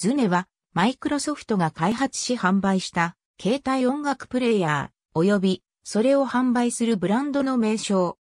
ズネは、マイクロソフトが開発し販売した、携帯音楽プレイヤー、及び、それを販売するブランドの名称。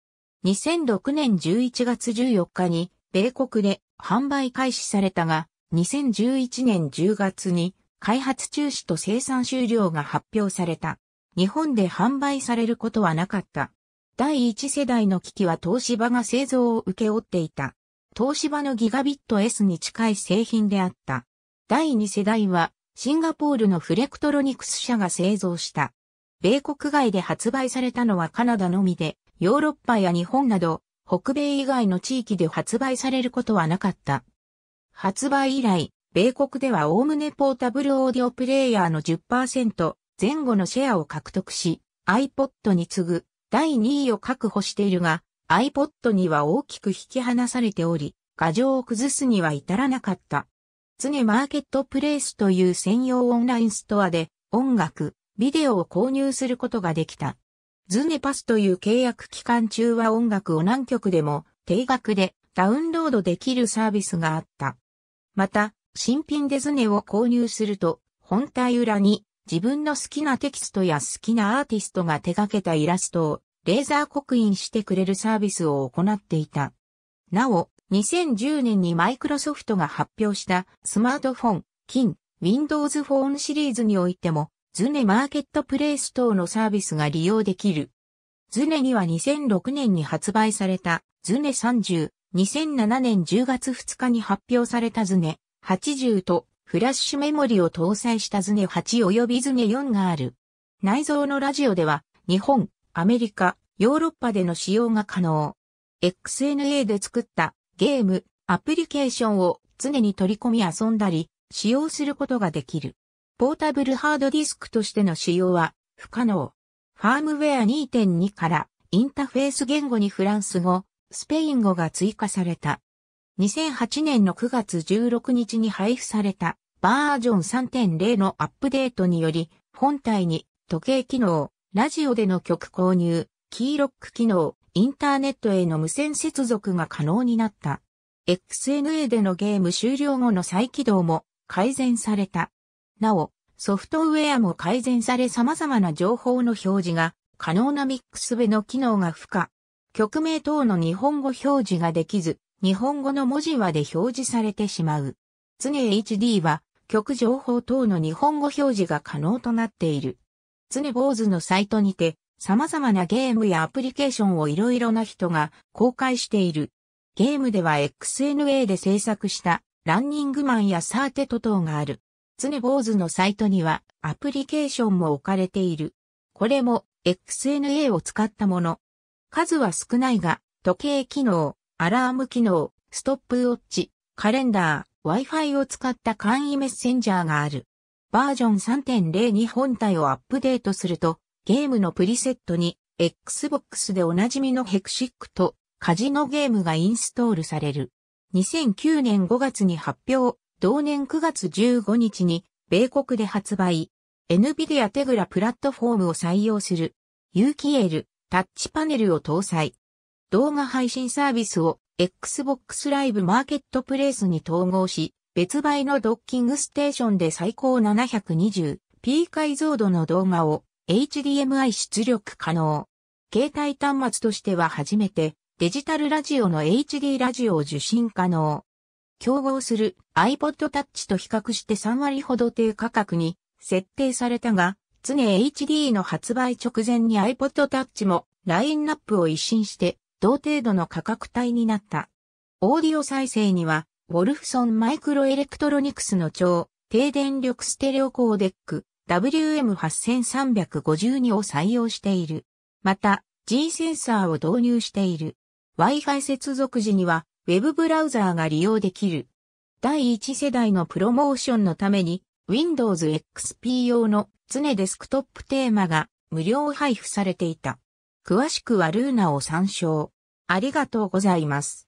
2006年11月14日に、米国で販売開始されたが、2011年10月に、開発中止と生産終了が発表された。日本で販売されることはなかった。第一世代の機器は東芝が製造を請け負っていた。東芝のギガビット S に近い製品であった。第2世代は、シンガポールのフレクトロニクス社が製造した。米国外で発売されたのはカナダのみで、ヨーロッパや日本など、北米以外の地域で発売されることはなかった。発売以来、米国ではおおむねポータブルオーディオプレイヤーの10%前後のシェアを獲得し、iPod に次ぐ第2位を確保しているが、iPod には大きく引き離されており、画像を崩すには至らなかった。ネマーケットプレイスという専用オンラインストアで音楽、ビデオを購入することができた。ズネパスという契約期間中は音楽を何曲でも定額でダウンロードできるサービスがあった。また、新品でズネを購入すると、本体裏に自分の好きなテキストや好きなアーティストが手掛けたイラストをレーザー刻印してくれるサービスを行っていた。なお、2010年にマイクロソフトが発表したスマートフォン、金、Windows フォンシリーズにおいても、ズネマーケットプレイス等のサービスが利用できる。ズネには2006年に発売されたズネ30、2007年10月2日に発表されたズネ80とフラッシュメモリを搭載したズネ8及びズネ4がある。内蔵のラジオでは日本、アメリカ、ヨーロッパでの使用が可能。XNA で作ったゲーム、アプリケーションを常に取り込み遊んだり、使用することができる。ポータブルハードディスクとしての使用は不可能。ファームウェア2.2からインターフェース言語にフランス語、スペイン語が追加された。2008年の9月16日に配布されたバージョン3.0のアップデートにより、本体に時計機能、ラジオでの曲購入、キーロック機能、インターネットへの無線接続が可能になった。XNA でのゲーム終了後の再起動も改善された。なお、ソフトウェアも改善され様々な情報の表示が可能なミックスベの機能が付加。曲名等の日本語表示ができず、日本語の文字はで表示されてしまう。常 HD は曲情報等の日本語表示が可能となっている。常坊主のサイトにて様々なゲームやアプリケーションをいろいろな人が公開している。ゲームでは XNA で制作したランニングマンやサーテト等がある。常坊主のサイトにはアプリケーションも置かれている。これも XNA を使ったもの。数は少ないが、時計機能、アラーム機能、ストップウォッチ、カレンダー、Wi-Fi を使った簡易メッセンジャーがある。バージョン3.0に本体をアップデートすると、ゲームのプリセットに Xbox でおなじみのヘクシックとカジノゲームがインストールされる。2009年5月に発表、同年9月15日に米国で発売。NVIDIA テグラプラットフォームを採用する。有機 L タッチパネルを搭載。動画配信サービスを Xbox Live マーケットプレイスに統合し、別売のドッキングステーションで最高 720p 解像度の動画を HDMI 出力可能。携帯端末としては初めてデジタルラジオの HD ラジオを受信可能。競合する iPod Touch と比較して3割ほど低価格に設定されたが、常 HD の発売直前に iPod Touch もラインナップを一新して同程度の価格帯になった。オーディオ再生には、ウォルフソンマイクロエレクトロニクスの超低電力ステレオコーデック WM8352 を採用している。また、G センサーを導入している。Wi-Fi 接続時には Web ブラウザーが利用できる。第1世代のプロモーションのために Windows XP 用の常デスクトップテーマが無料配布されていた。詳しくはルーナを参照。ありがとうございます。